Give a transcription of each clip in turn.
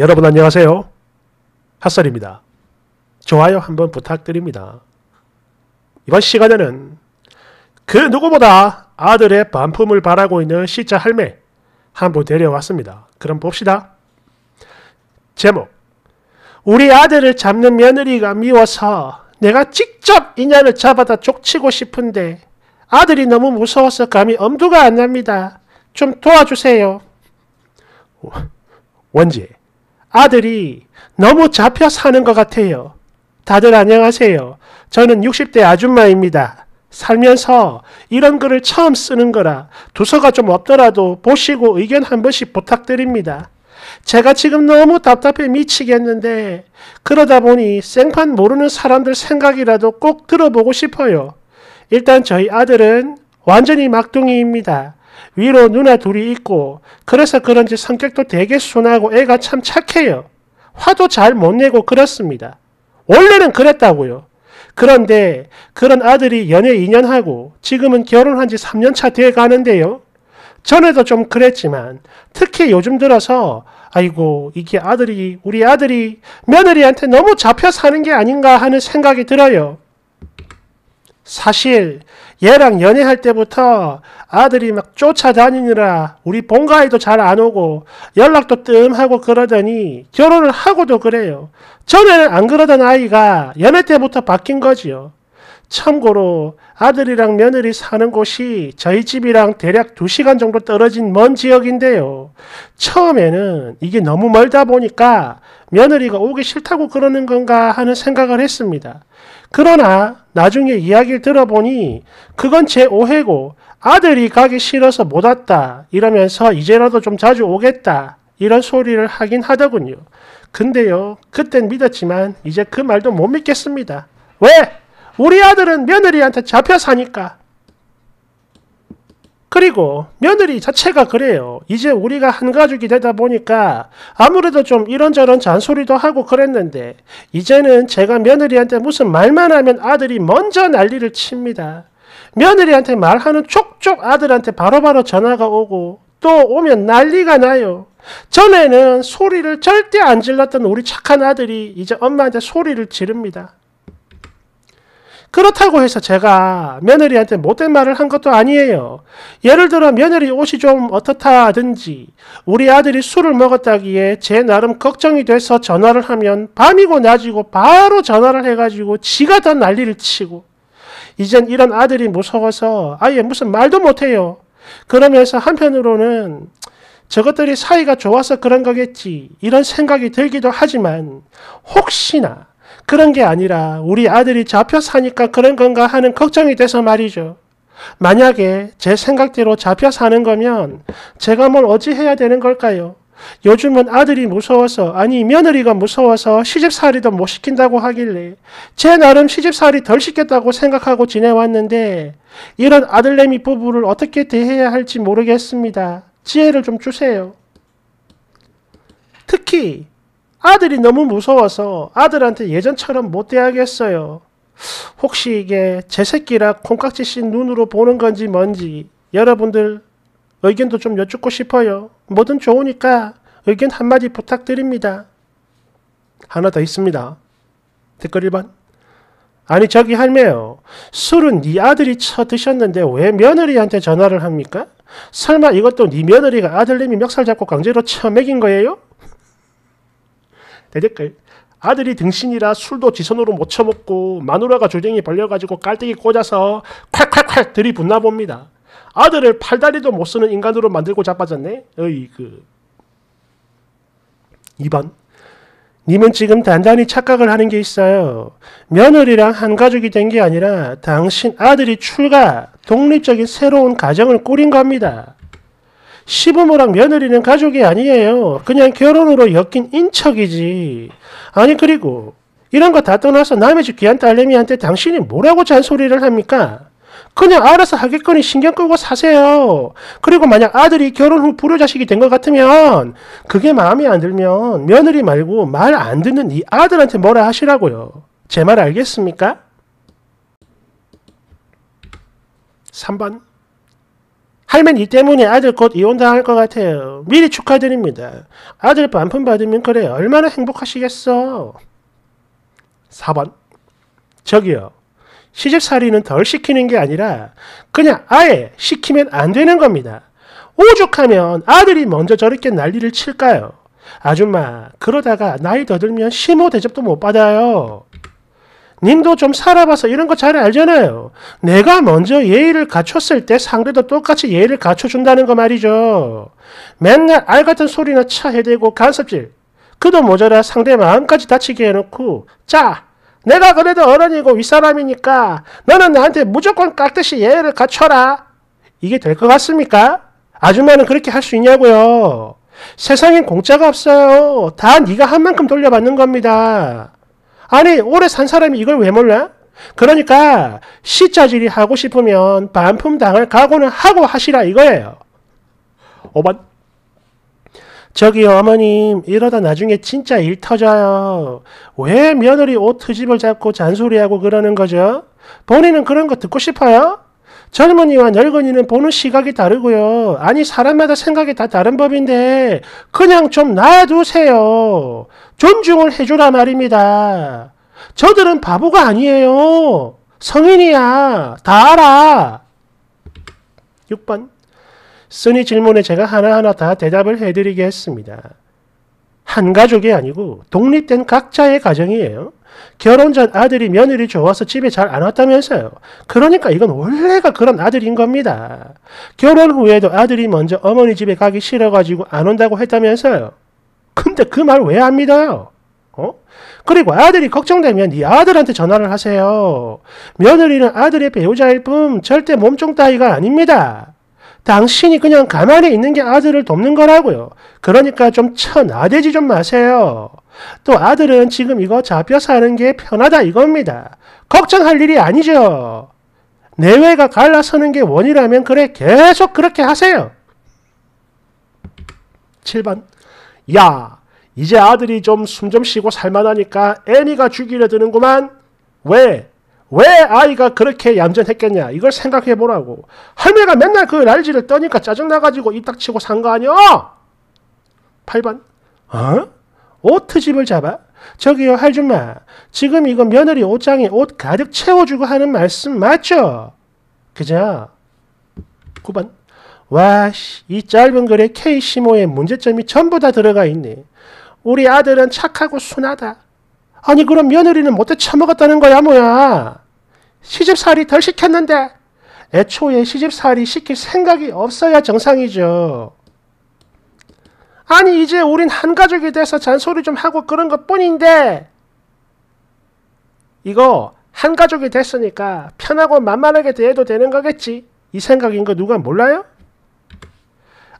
여러분 안녕하세요. 핫설입니다. 좋아요 한번 부탁드립니다. 이번 시간에는 그 누구보다 아들의 반품을 바라고 있는 시자 할매 한분 데려왔습니다. 그럼 봅시다. 제목 우리 아들을 잡는 며느리가 미워서 내가 직접 인연을 잡아다 족치고 싶은데 아들이 너무 무서워서 감히 엄두가 안 납니다. 좀 도와주세요. 원지 아들이 너무 잡혀 사는 것 같아요. 다들 안녕하세요. 저는 60대 아줌마입니다. 살면서 이런 글을 처음 쓰는 거라 두서가 좀 없더라도 보시고 의견 한 번씩 부탁드립니다. 제가 지금 너무 답답해 미치겠는데 그러다 보니 생판 모르는 사람들 생각이라도 꼭 들어보고 싶어요. 일단 저희 아들은 완전히 막둥이입니다. 위로 누나 둘이 있고 그래서 그런지 성격도 되게 순하고 애가 참 착해요. 화도 잘 못 내고 그렇습니다. 원래는 그랬다고요. 그런데 그런 아들이 연애 2년하고 지금은 결혼한 지 3년차 돼 가는데요. 전에도 좀 그랬지만 특히 요즘 들어서 아이고 이게 아들이 우리 아들이 며느리한테 너무 잡혀 사는 게 아닌가 하는 생각이 들어요. 사실 얘랑 연애할 때부터 아들이 막 쫓아다니느라 우리 본가에도 잘 안 오고 연락도 뜸하고 그러더니 결혼을 하고도 그래요. 전에는 안 그러던 아이가 연애 때부터 바뀐 거지요. 참고로 아들이랑 며느리 사는 곳이 저희 집이랑 대략 2시간 정도 떨어진 먼 지역인데요. 처음에는 이게 너무 멀다 보니까 며느리가 오기 싫다고 그러는 건가 하는 생각을 했습니다. 그러나 나중에 이야기를 들어보니 그건 제 오해고 아들이 가기 싫어서 못 왔다 이러면서 이제라도 좀 자주 오겠다 이런 소리를 하긴 하더군요. 근데요 그땐 믿었지만 이제 그 말도 못 믿겠습니다. 왜? 우리 아들은 며느리한테 잡혀 사니까. 그리고 며느리 자체가 그래요. 이제 우리가 한 가족이 되다 보니까 아무래도 좀 이런저런 잔소리도 하고 그랬는데 이제는 제가 며느리한테 무슨 말만 하면 아들이 먼저 난리를 칩니다. 며느리한테 말하는 촉촉 아들한테 바로바로 바로 전화가 오고 또 오면 난리가 나요. 전에는 소리를 절대 안 질렀던 우리 착한 아들이 이제 엄마한테 소리를 지릅니다. 그렇다고 해서 제가 며느리한테 못된 말을 한 것도 아니에요. 예를 들어 며느리 옷이 좀 어떻다든지 우리 아들이 술을 먹었다기에 제 나름 걱정이 돼서 전화를 하면 밤이고 낮이고 바로 전화를 해가지고 지가 더 난리를 치고 이젠 이런 아들이 무서워서 아예 무슨 말도 못해요. 그러면서 한편으로는 저것들이 사이가 좋아서 그런 거겠지 이런 생각이 들기도 하지만 혹시나 그런 게 아니라 우리 아들이 잡혀 사니까 그런 건가 하는 걱정이 돼서 말이죠. 만약에 제 생각대로 잡혀 사는 거면 제가 뭘 어찌 해야 되는 걸까요? 요즘은 아들이 무서워서 아니 며느리가 무서워서 시집살이도 못 시킨다고 하길래 제 나름 시집살이 덜 시켰다고 생각하고 지내왔는데 이런 아들내미 부부를 어떻게 대해야 할지 모르겠습니다. 지혜를 좀 주세요. 특히 아들이 너무 무서워서 아들한테 예전처럼 못 대하겠어요. 혹시 이게 제 새끼라 콩깍지 씬 눈으로 보는 건지 뭔지 여러분들 의견도 좀 여쭙고 싶어요. 뭐든 좋으니까 의견 한마디 부탁드립니다. 하나 더 있습니다. 댓글 1번. 아니 저기 할매요. 술은 네 아들이 쳐드셨는데 왜 며느리한테 전화를 합니까? 설마 이것도 네 며느리가 아들님이 멱살 잡고 강제로 쳐먹인 거예요? 대댓글 아들이 등신이라 술도 지선으로 못 처먹고 마누라가 조정이 벌려가지고 깔때기 꽂아서 콸콸콸 들이붓나 봅니다. 아들을 팔다리도 못 쓰는 인간으로 만들고 자빠졌네. 어이 그 2번 님은 지금 단단히 착각을 하는 게 있어요. 며느리랑 한 가족이 된 게 아니라 당신 아들이 출가 독립적인 새로운 가정을 꾸린 겁니다. 시부모랑 며느리는 가족이 아니에요. 그냥 결혼으로 엮인 인척이지. 아니 그리고 이런 거 다 떠나서 남의 집 귀한 딸내미한테 당신이 뭐라고 잔소리를 합니까? 그냥 알아서 하겠거니 신경 끄고 사세요. 그리고 만약 아들이 결혼 후 불효자식이 된 것 같으면 그게 마음에 안 들면 며느리 말고 말 안 듣는 이 아들한테 뭐라 하시라고요. 제 말 알겠습니까? 3번 할머니 때문에 아들 곧 이혼당할 것 같아요. 미리 축하드립니다. 아들 반품 받으면 그래 얼마나 행복하시겠어. 4번 저기요. 시집살이는 덜 시키는 게 아니라 그냥 아예 시키면 안 되는 겁니다. 오죽하면 아들이 먼저 저렇게 난리를 칠까요? 아줌마 그러다가 나이 더 들면 심호 대접도 못 받아요. 님도 좀 살아봐서 이런 거 잘 알잖아요. 내가 먼저 예의를 갖췄을 때 상대도 똑같이 예의를 갖춰준다는 거 말이죠. 맨날 알 같은 소리나 차 해대고 간섭질. 그도 모자라 상대 마음까지 다치게 해놓고 자 내가 그래도 어른이고 윗사람이니까 너는 나한테 무조건 깍듯이 예의를 갖춰라. 이게 될 것 같습니까? 아줌마는 그렇게 할 수 있냐고요. 세상엔 공짜가 없어요. 다 네가 한 만큼 돌려받는 겁니다. 아니 오래 산 사람이 이걸 왜 몰라? 그러니까 시자질이 하고 싶으면 반품당할 각오는 하고 하시라 이거예요. 어머 저기 어머님 이러다 나중에 진짜 일 터져요. 왜 며느리 옷 트집을 잡고 잔소리하고 그러는 거죠? 본인은 그런 거 듣고 싶어요? 젊은이와 늙은이는 보는 시각이 다르고요. 아니 사람마다 생각이 다 다른 법인데 그냥 좀 놔두세요. 존중을 해주라 말입니다. 저들은 바보가 아니에요. 성인이야. 다 알아. 6번 쓰니 질문에 제가 하나하나 다 대답을 해드리겠습니다한 가족이 아니고 독립된 각자의 가정이에요. 결혼 전 아들이 며느리 좋아서 집에 잘 안 왔다면서요. 그러니까 이건 원래가 그런 아들인 겁니다. 결혼 후에도 아들이 먼저 어머니 집에 가기 싫어가지고 안 온다고 했다면서요. 근데 그 말 왜 합니다? 어? 그리고 아들이 걱정되면 이 아들한테 전화를 하세요. 며느리는 아들의 배우자일 뿐 절대 몸종 따위가 아닙니다. 당신이 그냥 가만히 있는 게 아들을 돕는 거라고요. 그러니까 좀 천아대지 좀 마세요. 또 아들은 지금 이거 잡혀 사는 게 편하다 이겁니다. 걱정할 일이 아니죠. 내외가 갈라서는 게 원이라면 그래 계속 그렇게 하세요. 7번 야 이제 아들이 좀 숨좀 좀 쉬고 살만하니까 애미가 죽이려 드는구만. 왜? 왜 아이가 그렇게 얌전했겠냐? 이걸 생각해 보라고. 할매가 맨날 그 날지를 떠니까 짜증나가지고 이딱 치고산 거아니여 8번. 어? 오트집을 잡아? 저기요 할줌마 지금 이거 며느리 옷장에 옷 가득 채워주고 하는 말씀 맞죠? 그죠? 9번 와씨 이 짧은 글에 K시모의 문제점이 전부 다 들어가 있네. 우리 아들은 착하고 순하다. 아니 그럼 며느리는 못해 처먹었다는 거야 뭐야. 시집살이 덜 시켰는데 애초에 시집살이 시킬 생각이 없어야 정상이죠. 아니 이제 우린 한 가족이 돼서 잔소리 좀 하고 그런 것뿐인데 이거 한 가족이 됐으니까 편하고 만만하게 대해도 되는 거겠지 이 생각인 거 누가 몰라요?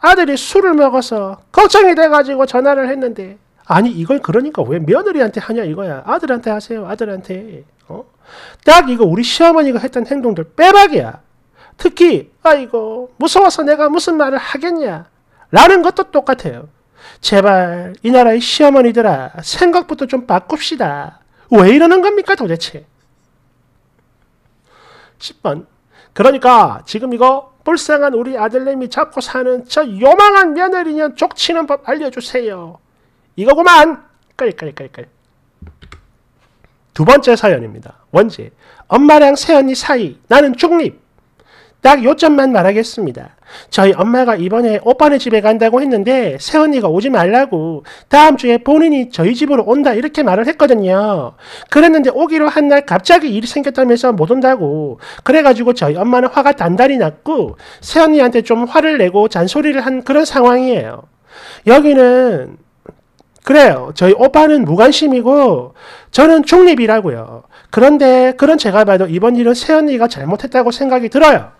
아들이 술을 먹어서 걱정이 돼가지고 전화를 했는데 아니 이걸 그러니까 왜 며느리한테 하냐 이거야 아들한테 하세요 아들한테 어? 딱 이거 우리 시어머니가 했던 행동들 빼박이야 특히 아이고 무서워서 내가 무슨 말을 하겠냐 라는 것도 똑같아요. 제발 이 나라의 시어머니들아 생각부터 좀 바꿉시다. 왜 이러는 겁니까 도대체? 10번 그러니까 지금 이거 불쌍한 우리 아들내미 잡고 사는 저 요망한 며느리년 족치는 법 알려주세요. 이거구만. 끌끌끌끌. 두 번째 사연입니다. 원지. 엄마랑 새언니 사이. 나는 중립. 딱 요점만 말하겠습니다. 저희 엄마가 이번에 오빠네 집에 간다고 했는데 새언니가 오지 말라고 다음 주에 본인이 저희 집으로 온다 이렇게 말을 했거든요. 그랬는데 오기로 한 날 갑자기 일이 생겼다면서 못 온다고 그래가지고 저희 엄마는 화가 단단히 났고 새언니한테 좀 화를 내고 잔소리를 한 그런 상황이에요. 여기는 그래요. 저희 오빠는 무관심이고 저는 중립이라고요. 그런데 그런 제가 봐도 이번 일은 새언니가 잘못했다고 생각이 들어요.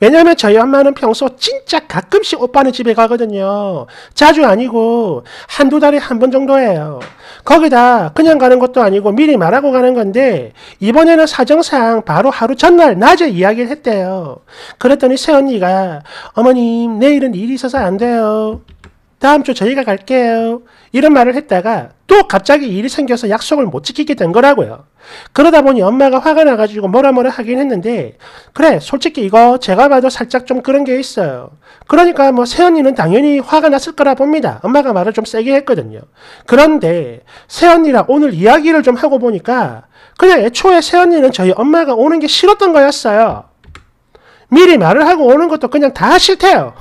왜냐면 저희 엄마는 평소 진짜 가끔씩 오빠네 집에 가거든요. 자주 아니고 한두 달에 한 번 정도예요. 거기다 그냥 가는 것도 아니고 미리 말하고 가는 건데 이번에는 사정상 바로 하루 전날 낮에 이야기를 했대요. 그랬더니 새언니가 어머님 내일은 일이 있어서 안 돼요. 다음 주 저희가 갈게요. 이런 말을 했다가 또 갑자기 일이 생겨서 약속을 못 지키게 된 거라고요. 그러다 보니 엄마가 화가 나가지고 뭐라 뭐라 하긴 했는데 그래 솔직히 이거 제가 봐도 살짝 좀 그런 게 있어요. 그러니까 뭐 새언니는 당연히 화가 났을 거라 봅니다. 엄마가 말을 좀 세게 했거든요. 그런데 새언니랑 오늘 이야기를 좀 하고 보니까 그냥 애초에 새언니는 저희 엄마가 오는 게 싫었던 거였어요. 미리 말을 하고 오는 것도 그냥 다 싫대요.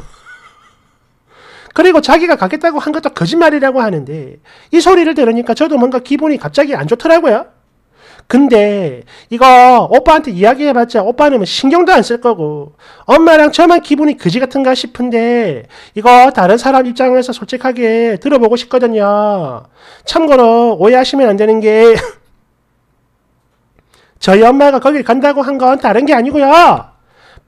그리고 자기가 가겠다고 한 것도 거짓말이라고 하는데 이 소리를 들으니까 저도 뭔가 기분이 갑자기 안 좋더라고요. 근데 이거 오빠한테 이야기해봤자 오빠는 뭐 신경도 안 쓸 거고 엄마랑 저만 기분이 그지 같은가 싶은데 이거 다른 사람 입장에서 솔직하게 들어보고 싶거든요. 참고로 오해하시면 안 되는 게 저희 엄마가 거길 간다고 한 건 다른 게 아니고요.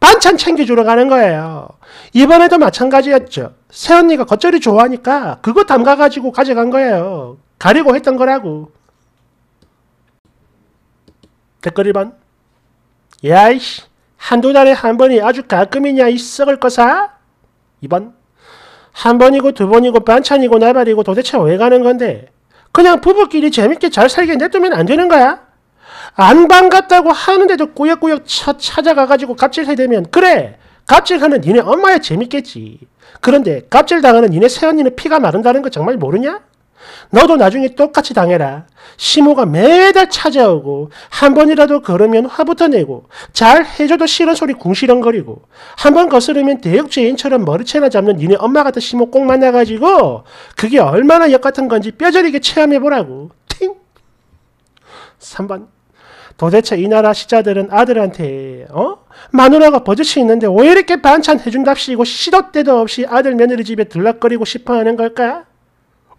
반찬 챙겨주러 가는 거예요. 이번에도 마찬가지였죠. 새언니가 겉절이 좋아하니까 그거 담가가지고 가져간 거예요. 가려고 했던 거라고. 댓글 1번. 야이씨, 한두 달에 한 번이 아주 가끔이냐, 이 썩을 거사? 2번. 한 번이고 두 번이고 반찬이고 날발이고 도대체 왜 가는 건데? 그냥 부부끼리 재밌게 잘 살게 냅두면 안 되는 거야? 안 반갑다고 하는데도 꾸역꾸역 차, 찾아가가지고 갑질해 대면 그래 갑질하는 니네 엄마야 재밌겠지. 그런데 갑질당하는 니네 새언니는 피가 마른다는 거 정말 모르냐? 너도 나중에 똑같이 당해라. 시모가 매달 찾아오고 한 번이라도 걸으면 화부터 내고 잘 해줘도 싫은 소리 궁시렁거리고 한 번 거스르면 대역죄인처럼 머리채나 잡는 니네 엄마 같은 시모 꼭 만나가지고 그게 얼마나 역 같은 건지 뼈저리게 체험해보라고. 팅! 3번 도대체 이 나라 시자들은 아들한테 어? 마누라가 버젓이 있는데 왜 이렇게 반찬 해준답시고 시도 때도 없이 아들 며느리 집에 들락거리고 싶어하는 걸까?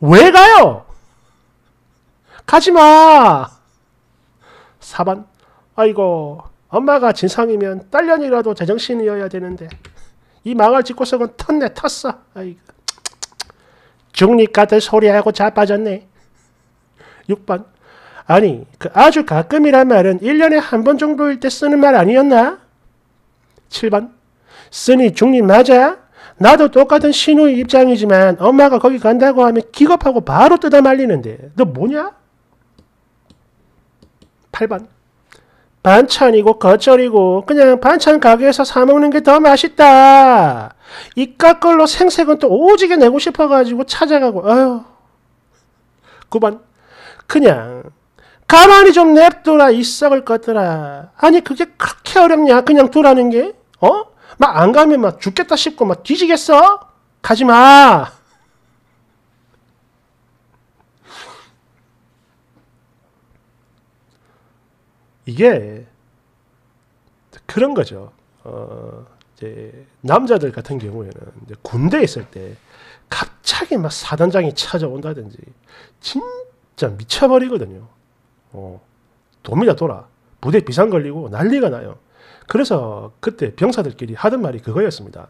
왜 가요? 가지마! 사반 아이고 엄마가 진상이면 딸년이라도 제정신이어야 되는데 이 망할 짓고석은 텄네 텄어 아이고 중립 같은 소리하고 자빠졌네 6번 아니, 그 아주 가끔이란 말은 1년에 한 번 정도일 때 쓰는 말 아니었나? 7번. 쓰니 중립 맞아? 나도 똑같은 신우의 입장이지만 엄마가 거기 간다고 하면 기겁하고 바로 뜯어 말리는데 너 뭐냐? 8번. 반찬이고 겉절이고 그냥 반찬 가게에서 사 먹는 게 더 맛있다. 이깟 걸로 생색은 또 오지게 내고 싶어가지고 찾아가고 아휴. 9번. 그냥 가만히 좀 냅둬라 이 썩을 것들아. 아니 그게 그렇게 어렵냐? 그냥 두라는 게? 어? 막 안 가면 막 죽겠다 싶고 막 뒤지겠어? 가지 마. 이게 그런 거죠. 어, 이제 남자들 같은 경우에는 군대에 있을 때 갑자기 막 사단장이 찾아온다든지 진짜 미쳐버리거든요. 어, 돕니다 돌아. 부대 비상 걸리고 난리가 나요. 그래서 그때 병사들끼리 하던 말이 그거였습니다.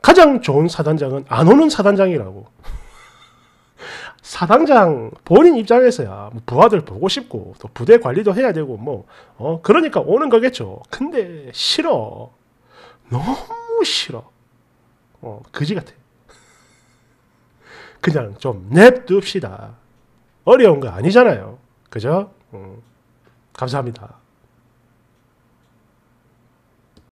가장 좋은 사단장은 안 오는 사단장이라고. 사단장 본인 입장에서야 뭐 부하들 보고 싶고 또 부대 관리도 해야 되고 뭐 어, 그러니까 오는 거겠죠. 근데 싫어. 너무 싫어. 어, 그지 같아. 그냥 좀 냅둡시다. 어려운 거 아니잖아요. 그죠? 음, 감사합니다.